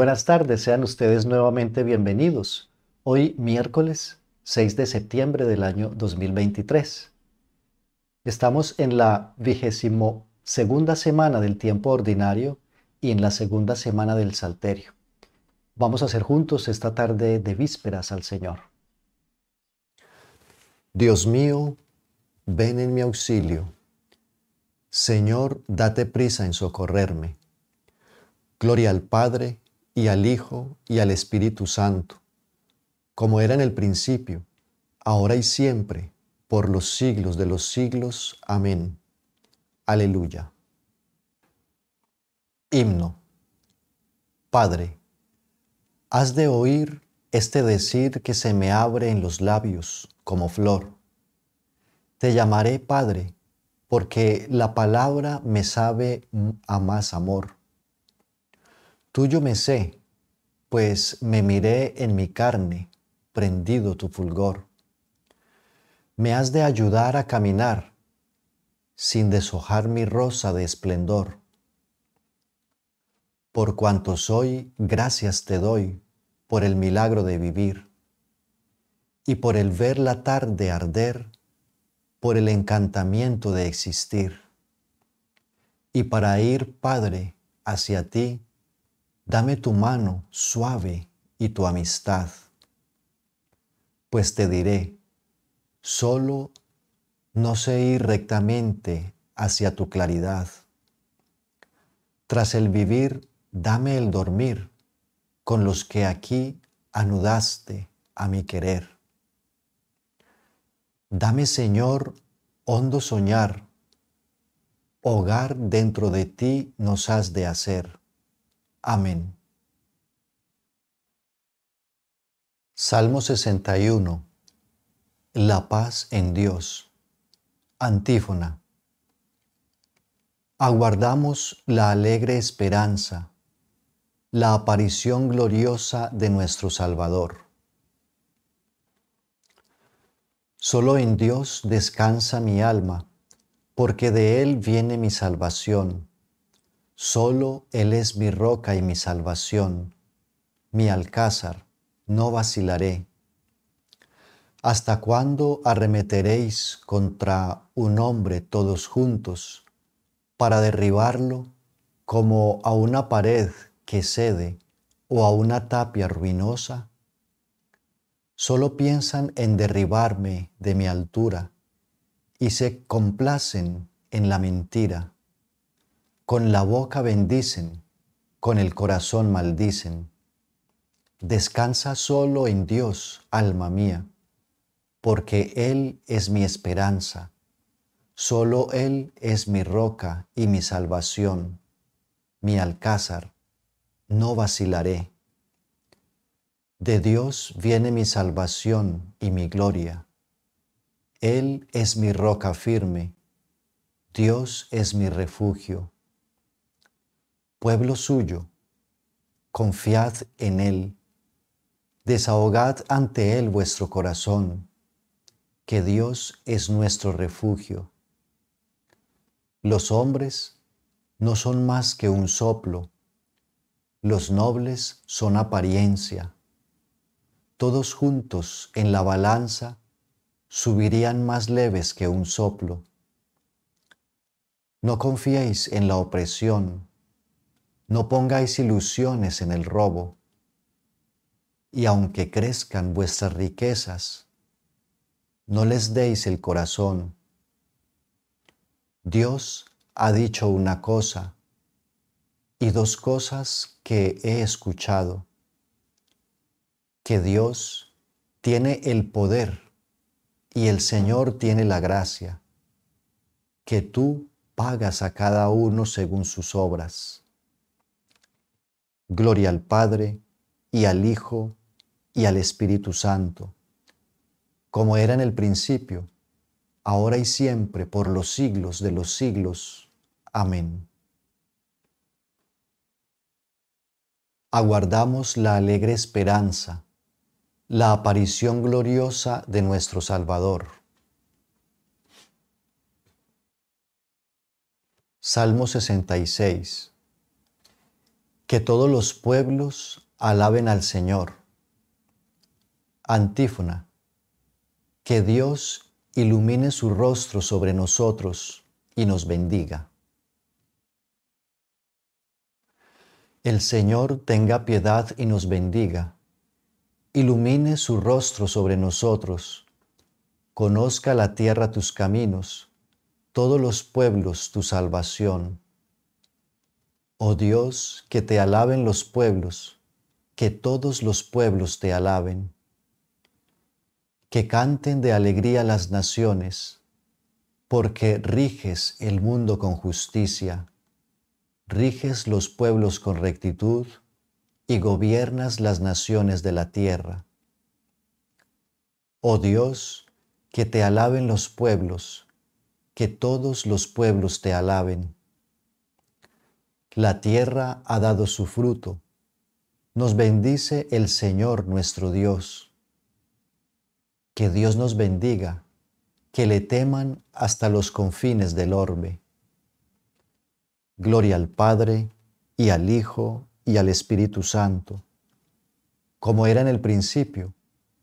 buenas tardes, sean ustedes nuevamente bienvenidos. Hoy miércoles 6 de septiembre del año 2023. Estamos en la vigésimo segunda semana del tiempo ordinario y en la segunda semana del Salterio. Vamos a hacer juntos esta tarde de vísperas al Señor. Dios mío, ven en mi auxilio. Señor, date prisa en socorrerme. Gloria al Padre, y al Hijo y al Espíritu Santo, como era en el principio, ahora y siempre, por los siglos de los siglos. Amén. Aleluya. Himno. Padre, has de oír este decir que se me abre en los labios como flor. Te llamaré Padre, porque la palabra me sabe a más amor. Tuyo me sé, pues me miré en mi carne, prendido tu fulgor. Me has de ayudar a caminar, sin deshojar mi rosa de esplendor. Por cuanto soy, gracias te doy por el milagro de vivir y por el ver la tarde arder, por el encantamiento de existir. Y para ir, Padre, hacia ti, Dame tu mano suave y tu amistad, pues te diré, solo no sé ir rectamente hacia tu claridad. Tras el vivir, dame el dormir con los que aquí anudaste a mi querer. Dame, Señor, hondo soñar, hogar dentro de ti nos has de hacer. Amén. Salmo 61. La paz en Dios. Antífona. Aguardamos la alegre esperanza, la aparición gloriosa de nuestro Salvador. Solo en Dios descansa mi alma, porque de Él viene mi salvación. Solo Él es mi roca y mi salvación, mi alcázar, no vacilaré. ¿Hasta cuándo arremeteréis contra un hombre todos juntos para derribarlo como a una pared que cede o a una tapia ruinosa? Solo piensan en derribarme de mi altura y se complacen en la mentira. Con la boca bendicen, con el corazón maldicen. Descansa solo en Dios, alma mía, porque Él es mi esperanza. Solo Él es mi roca y mi salvación, mi alcázar. No vacilaré. De Dios viene mi salvación y mi gloria. Él es mi roca firme. Dios es mi refugio pueblo suyo, confiad en Él, desahogad ante Él vuestro corazón, que Dios es nuestro refugio. Los hombres no son más que un soplo, los nobles son apariencia. Todos juntos en la balanza subirían más leves que un soplo. No confiéis en la opresión, no pongáis ilusiones en el robo, y aunque crezcan vuestras riquezas, no les deis el corazón. Dios ha dicho una cosa y dos cosas que he escuchado, que Dios tiene el poder y el Señor tiene la gracia, que tú pagas a cada uno según sus obras. Gloria al Padre y al Hijo y al Espíritu Santo, como era en el principio, ahora y siempre, por los siglos de los siglos. Amén. Aguardamos la alegre esperanza, la aparición gloriosa de nuestro Salvador. Salmo 66 que todos los pueblos alaben al Señor. Antífona. Que Dios ilumine su rostro sobre nosotros y nos bendiga. El Señor tenga piedad y nos bendiga. Ilumine su rostro sobre nosotros. Conozca la tierra tus caminos, todos los pueblos tu salvación. Oh Dios, que te alaben los pueblos, que todos los pueblos te alaben, que canten de alegría las naciones, porque riges el mundo con justicia, riges los pueblos con rectitud y gobiernas las naciones de la tierra. Oh Dios, que te alaben los pueblos, que todos los pueblos te alaben la tierra ha dado su fruto. Nos bendice el Señor nuestro Dios. Que Dios nos bendiga, que le teman hasta los confines del orbe. Gloria al Padre, y al Hijo, y al Espíritu Santo, como era en el principio,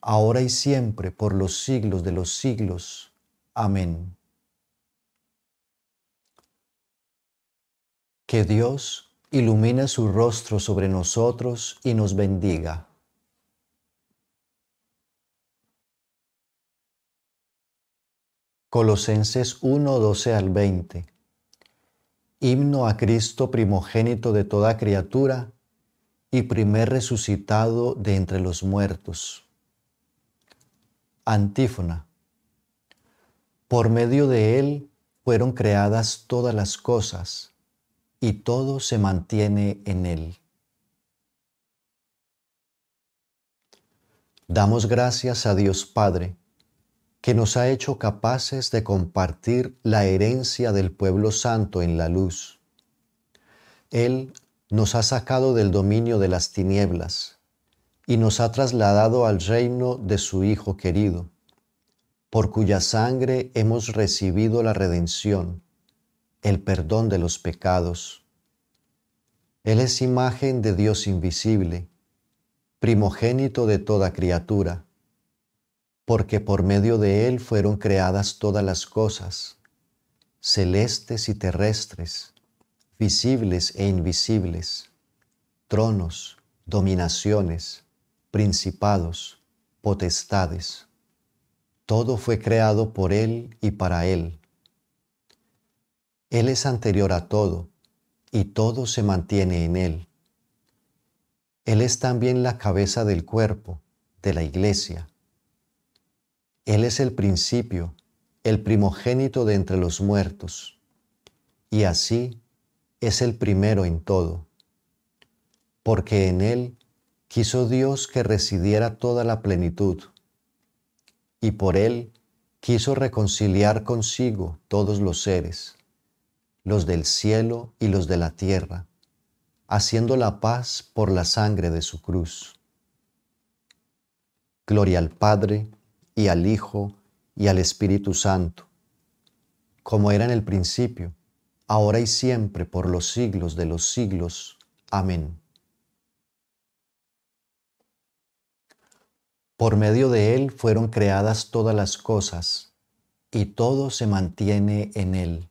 ahora y siempre, por los siglos de los siglos. Amén. Que Dios ilumine su rostro sobre nosotros y nos bendiga. Colosenses 1, 12 al 20. Himno a Cristo primogénito de toda criatura y primer resucitado de entre los muertos. Antífona. Por medio de Él fueron creadas todas las cosas y todo se mantiene en Él. Damos gracias a Dios Padre, que nos ha hecho capaces de compartir la herencia del pueblo santo en la luz. Él nos ha sacado del dominio de las tinieblas y nos ha trasladado al reino de su Hijo querido, por cuya sangre hemos recibido la redención el perdón de los pecados. Él es imagen de Dios invisible, primogénito de toda criatura, porque por medio de Él fueron creadas todas las cosas, celestes y terrestres, visibles e invisibles, tronos, dominaciones, principados, potestades. Todo fue creado por Él y para Él él es anterior a todo y todo se mantiene en Él. Él es también la cabeza del cuerpo, de la iglesia. Él es el principio, el primogénito de entre los muertos, y así es el primero en todo, porque en Él quiso Dios que residiera toda la plenitud, y por Él quiso reconciliar consigo todos los seres los del cielo y los de la tierra, haciendo la paz por la sangre de su cruz. Gloria al Padre y al Hijo y al Espíritu Santo, como era en el principio, ahora y siempre, por los siglos de los siglos. Amén. Por medio de Él fueron creadas todas las cosas, y todo se mantiene en Él.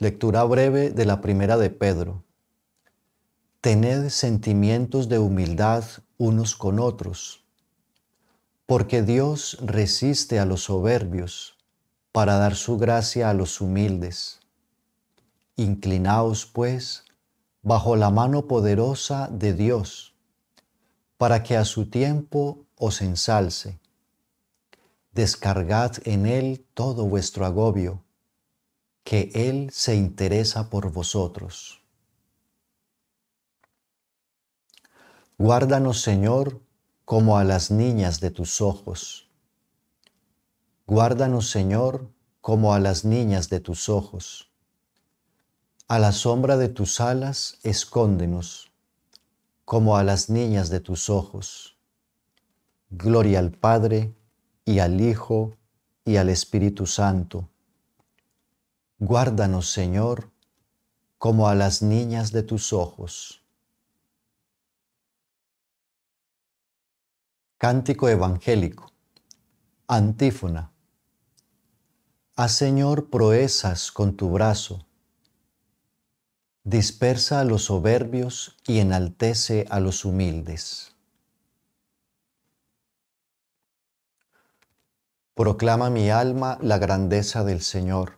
Lectura breve de la primera de Pedro. Tened sentimientos de humildad unos con otros, porque Dios resiste a los soberbios para dar su gracia a los humildes. Inclinaos, pues, bajo la mano poderosa de Dios, para que a su tiempo os ensalce. Descargad en Él todo vuestro agobio que Él se interesa por vosotros. Guárdanos, Señor, como a las niñas de tus ojos. Guárdanos, Señor, como a las niñas de tus ojos. A la sombra de tus alas, escóndenos, como a las niñas de tus ojos. Gloria al Padre, y al Hijo, y al Espíritu Santo Guárdanos, Señor, como a las niñas de tus ojos. Cántico Evangélico. Antífona. Haz, Señor, proezas con tu brazo. Dispersa a los soberbios y enaltece a los humildes. Proclama mi alma la grandeza del Señor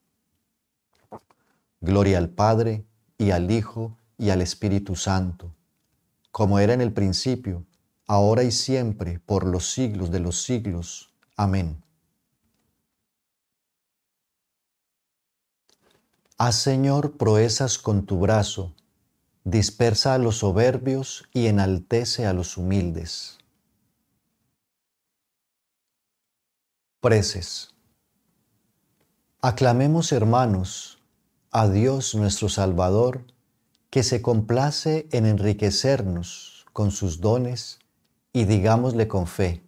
Gloria al Padre y al Hijo y al Espíritu Santo, como era en el principio, ahora y siempre, por los siglos de los siglos. Amén. Haz, Señor, proezas con tu brazo, dispersa a los soberbios y enaltece a los humildes. Preces. Aclamemos, hermanos, a Dios nuestro Salvador, que se complace en enriquecernos con sus dones y digámosle con fe,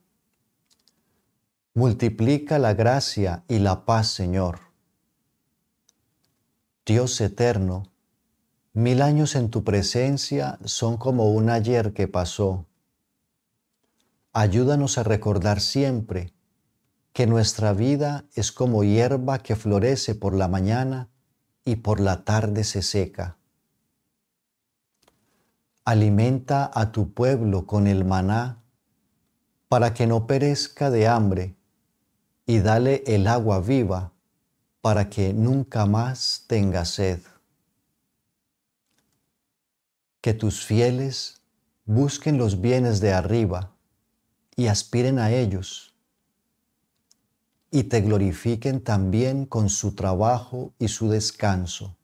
multiplica la gracia y la paz, Señor. Dios eterno, mil años en tu presencia son como un ayer que pasó. Ayúdanos a recordar siempre que nuestra vida es como hierba que florece por la mañana y por la tarde se seca. Alimenta a tu pueblo con el maná para que no perezca de hambre y dale el agua viva para que nunca más tenga sed. Que tus fieles busquen los bienes de arriba y aspiren a ellos y te glorifiquen también con su trabajo y su descanso.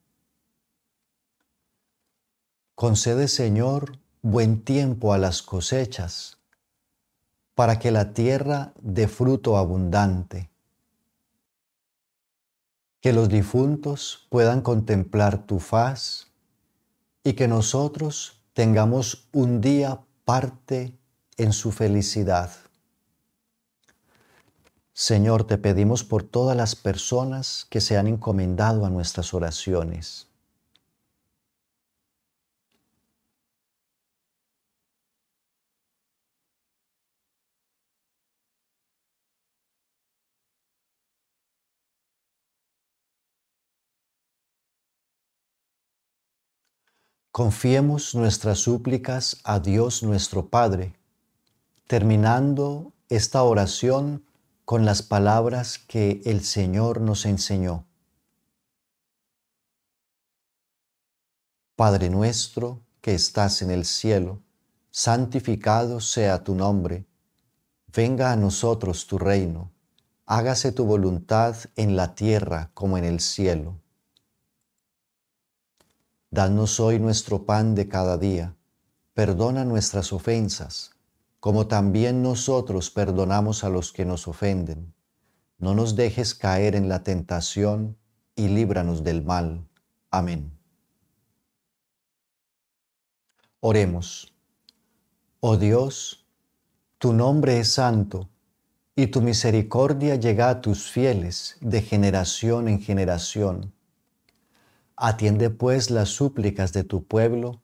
Concede, Señor, buen tiempo a las cosechas, para que la tierra dé fruto abundante. Que los difuntos puedan contemplar tu faz y que nosotros tengamos un día parte en su felicidad. Señor, te pedimos por todas las personas que se han encomendado a nuestras oraciones. Confiemos nuestras súplicas a Dios nuestro Padre, terminando esta oración con las palabras que el Señor nos enseñó. Padre nuestro que estás en el cielo, santificado sea tu nombre, venga a nosotros tu reino, hágase tu voluntad en la tierra como en el cielo. Danos hoy nuestro pan de cada día, perdona nuestras ofensas como también nosotros perdonamos a los que nos ofenden. No nos dejes caer en la tentación y líbranos del mal. Amén. Oremos. Oh Dios, tu nombre es santo, y tu misericordia llega a tus fieles de generación en generación. Atiende pues las súplicas de tu pueblo,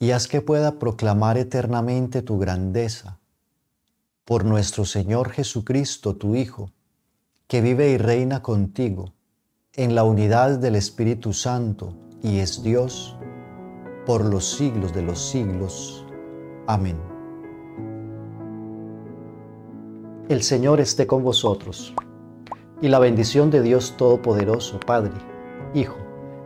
y haz que pueda proclamar eternamente tu grandeza. Por nuestro Señor Jesucristo, tu Hijo, que vive y reina contigo, en la unidad del Espíritu Santo y es Dios, por los siglos de los siglos. Amén. El Señor esté con vosotros, y la bendición de Dios Todopoderoso, Padre, Hijo,